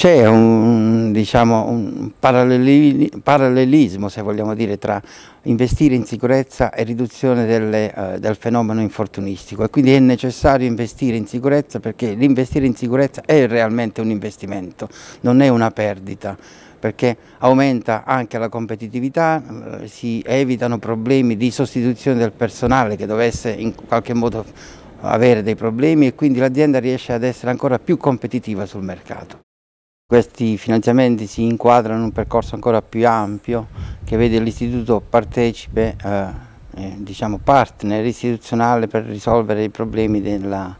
c'è un, diciamo, un parallelismo, se vogliamo dire, tra investire in sicurezza e riduzione delle, uh, del fenomeno infortunistico e quindi è necessario investire in sicurezza perché l'investire in sicurezza è realmente un investimento, non è una perdita perché aumenta anche la competitività, eh, si evitano problemi di sostituzione del personale che dovesse in qualche modo avere dei problemi e quindi l'azienda riesce ad essere ancora più competitiva sul mercato. Questi finanziamenti si inquadrano in un percorso ancora più ampio che vede l'Istituto partecipe, eh, eh diciamo partner istituzionale per risolvere i problemi della,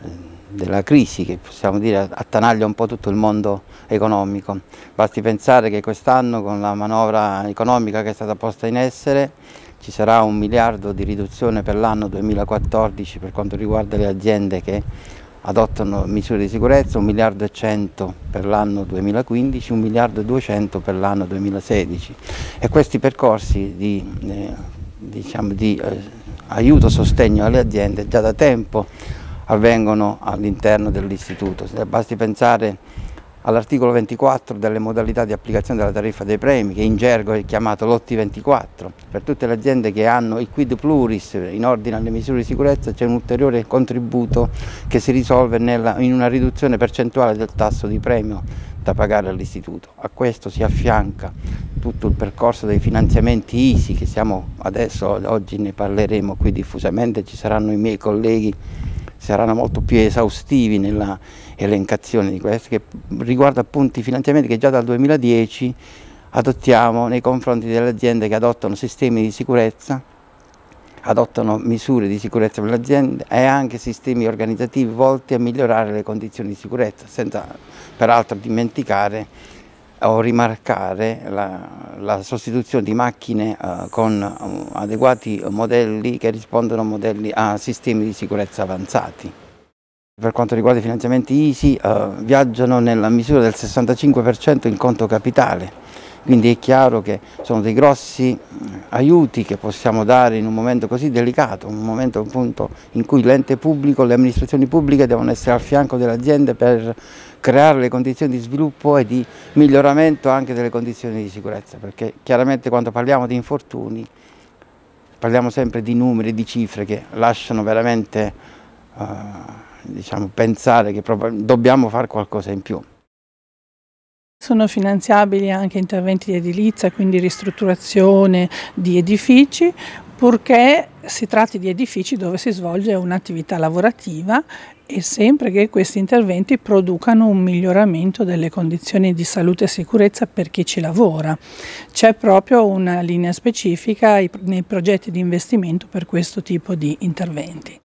eh, della crisi che possiamo dire attanaglia un po' tutto il mondo economico. Basti pensare che quest'anno con la manovra economica che è stata posta in essere ci sarà un miliardo di riduzione per l'anno 2014 per quanto riguarda le aziende che adottano misure di sicurezza, 1 miliardo e 100 per l'anno 2015, 1 miliardo e 200 per l'anno 2016 e questi percorsi di, eh, diciamo di eh, aiuto e sostegno alle aziende già da tempo avvengono all'interno dell'istituto. Basti pensare all'articolo 24 delle modalità di applicazione della tariffa dei premi, che in gergo è chiamato Lotti 24. Per tutte le aziende che hanno il quid pluris in ordine alle misure di sicurezza c'è un ulteriore contributo che si risolve nella, in una riduzione percentuale del tasso di premio da pagare all'istituto. A questo si affianca tutto il percorso dei finanziamenti ISI che siamo adesso, oggi ne parleremo qui diffusamente, ci saranno i miei colleghi saranno molto più esaustivi nella elencazione di questo, che riguarda appunto i finanziamenti che già dal 2010 adottiamo nei confronti delle aziende che adottano sistemi di sicurezza, adottano misure di sicurezza per le aziende e anche sistemi organizzativi volti a migliorare le condizioni di sicurezza, senza peraltro dimenticare o rimarcare la, la sostituzione di macchine eh, con eh, adeguati modelli che rispondono modelli a sistemi di sicurezza avanzati. Per quanto riguarda i finanziamenti ISI, eh, viaggiano nella misura del 65% in conto capitale, quindi è chiaro che sono dei grossi eh, aiuti che possiamo dare in un momento così delicato, un momento appunto in cui l'ente pubblico, le amministrazioni pubbliche devono essere al fianco delle aziende per creare le condizioni di sviluppo e di miglioramento anche delle condizioni di sicurezza, perché chiaramente quando parliamo di infortuni parliamo sempre di numeri, di cifre che lasciano veramente eh, diciamo, pensare che dobbiamo fare qualcosa in più. Sono finanziabili anche interventi di edilizia, quindi ristrutturazione di edifici, purché si tratti di edifici dove si svolge un'attività lavorativa e sempre che questi interventi producano un miglioramento delle condizioni di salute e sicurezza per chi ci lavora. C'è proprio una linea specifica nei progetti di investimento per questo tipo di interventi.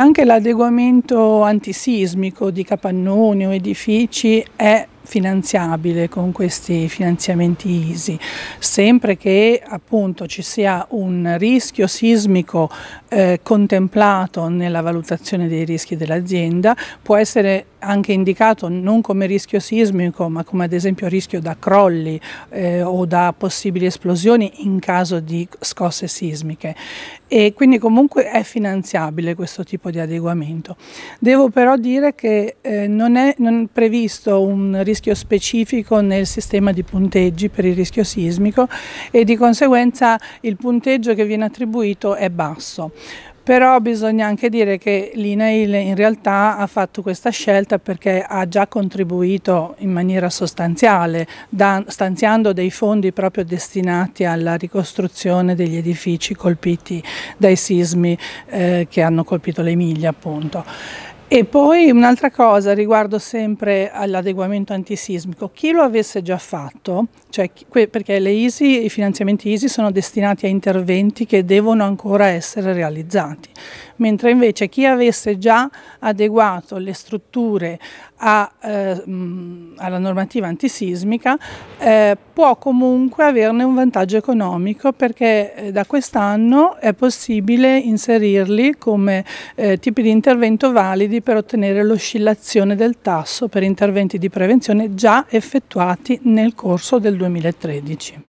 Anche l'adeguamento antisismico di capannoni o edifici è finanziabile con questi finanziamenti ISI, sempre che appunto ci sia un rischio sismico eh, contemplato nella valutazione dei rischi dell'azienda, può essere anche indicato non come rischio sismico ma come ad esempio rischio da crolli eh, o da possibili esplosioni in caso di scosse sismiche e quindi comunque è finanziabile questo tipo di adeguamento. Devo però dire che eh, non è non previsto un rischio rischio specifico nel sistema di punteggi per il rischio sismico e di conseguenza il punteggio che viene attribuito è basso però bisogna anche dire che l'INAIL in realtà ha fatto questa scelta perché ha già contribuito in maniera sostanziale, da, stanziando dei fondi proprio destinati alla ricostruzione degli edifici colpiti dai sismi eh, che hanno colpito l'Emilia appunto. E poi un'altra cosa riguardo sempre all'adeguamento antisismico, chi lo avesse già fatto, cioè, perché ISI, i finanziamenti ISI sono destinati a interventi che devono ancora essere realizzati, mentre invece chi avesse già adeguato le strutture a, eh, mm, alla normativa antisismica eh, può comunque averne un vantaggio economico perché eh, da quest'anno è possibile inserirli come eh, tipi di intervento validi per ottenere l'oscillazione del tasso per interventi di prevenzione già effettuati nel corso del 2013.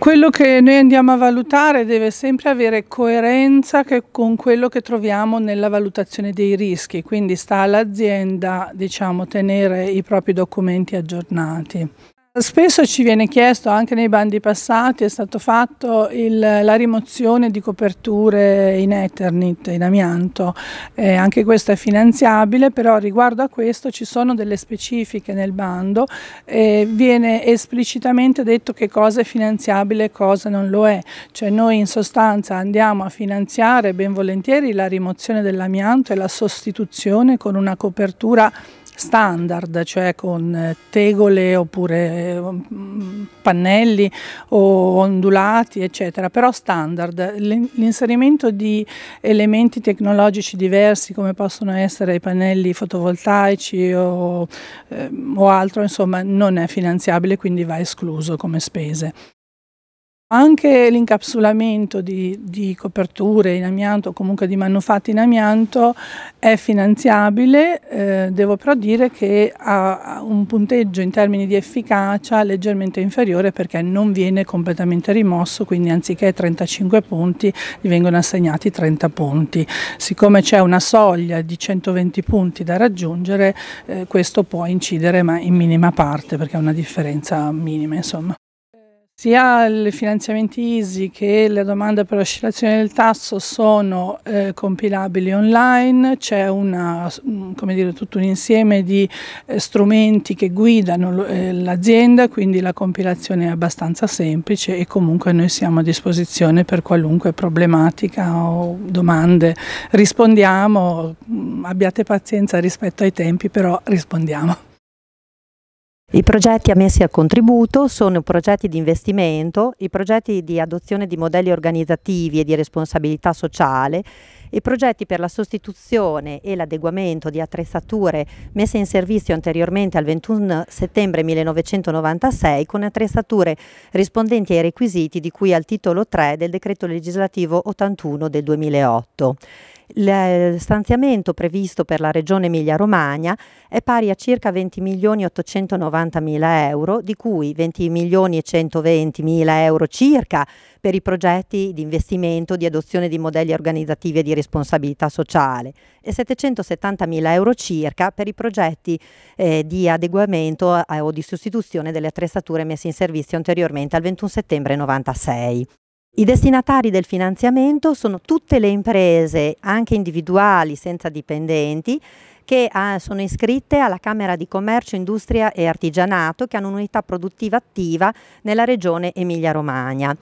Quello che noi andiamo a valutare deve sempre avere coerenza con quello che troviamo nella valutazione dei rischi, quindi sta all'azienda diciamo, tenere i propri documenti aggiornati. Spesso ci viene chiesto, anche nei bandi passati, è stato fatto il, la rimozione di coperture in Eternit, in amianto, eh, anche questo è finanziabile, però riguardo a questo ci sono delle specifiche nel bando, eh, viene esplicitamente detto che cosa è finanziabile e cosa non lo è, cioè noi in sostanza andiamo a finanziare ben volentieri la rimozione dell'amianto e la sostituzione con una copertura standard, cioè con eh, tegole oppure eh, mm, pannelli o ondulati, eccetera, però standard. L'inserimento di elementi tecnologici diversi come possono essere i pannelli fotovoltaici o, eh, o altro, insomma, non è finanziabile, quindi va escluso come spese. Anche l'incapsulamento di, di, coperture in amianto comunque di manufatti in amianto è finanziabile, eh, devo però dire che ha un punteggio in termini di efficacia leggermente inferiore perché non viene completamente rimosso, quindi anziché 35 punti gli vengono assegnati 30 punti. Siccome c'è una soglia di 120 punti da raggiungere, eh, questo può incidere ma in minima parte perché è una differenza minima. Insomma. Sia i finanziamenti ISI che le domande per oscillazione del tasso sono eh, compilabili online, c'è una, mm, dire, tutto un insieme di eh, strumenti che guidano eh, l'azienda, quindi la compilazione è abbastanza semplice e comunque noi siamo a disposizione per qualunque problematica o domande. Rispondiamo, mm, abbiate pazienza rispetto ai tempi, però rispondiamo. I progetti ammessi a contributo sono progetti di investimento, i progetti di adozione di modelli organizzativi e di responsabilità sociale e progetti per la sostituzione e l'adeguamento di attrezzature messe in servizio anteriormente al 21 settembre 1996 con attrezzature rispondenti ai requisiti di cui al titolo 3 del decreto legislativo 81 del 2008. Il eh, stanziamento previsto per la Regione Emilia-Romagna è pari a circa 20 milioni 890 mila euro, di cui 20 milioni e 120 mila euro circa per i progetti di investimento, di adozione di modelli organizzativi e di responsabilità sociale e 770.000 euro circa per i progetti eh, di adeguamento a, eh, o di sostituzione delle attrezzature messe in servizio anteriormente al 21 settembre 1996. I destinatari del finanziamento sono tutte le imprese, anche individuali senza dipendenti, che ah, sono iscritte alla Camera di Commercio, Industria e Artigianato, che hanno un'unità produttiva attiva nella regione Emilia-Romagna.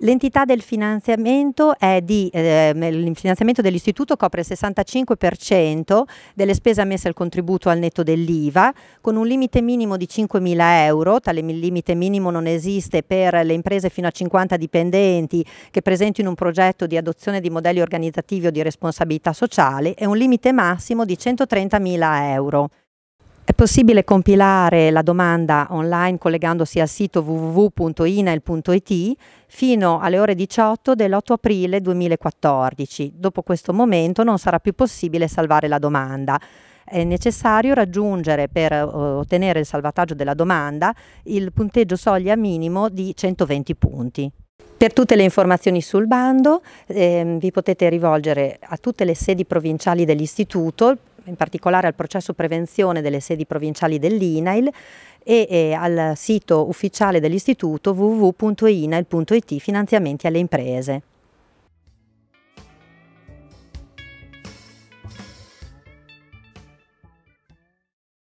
L'entità del finanziamento, è di, eh, il finanziamento dell'istituto copre il 65% delle spese ammesse al contributo al netto dell'IVA con un limite minimo di 5.000 euro, tale limite minimo non esiste per le imprese fino a 50 dipendenti che presentino un progetto di adozione di modelli organizzativi o di responsabilità sociale e un limite massimo di 130.000 euro. È possibile compilare la domanda online collegandosi al sito www.inail.it fino alle ore 18 dell'8 aprile 2014. Dopo questo momento non sarà più possibile salvare la domanda è necessario raggiungere per eh, ottenere il salvataggio della domanda il punteggio soglia minimo di 120 punti. Per tutte le informazioni sul bando eh, vi potete rivolgere a tutte le sedi provinciali dell'istituto in particolare al processo prevenzione delle sedi provinciali dell'INAIL e, e al sito ufficiale dell'istituto www.inail.it finanziamenti alle imprese.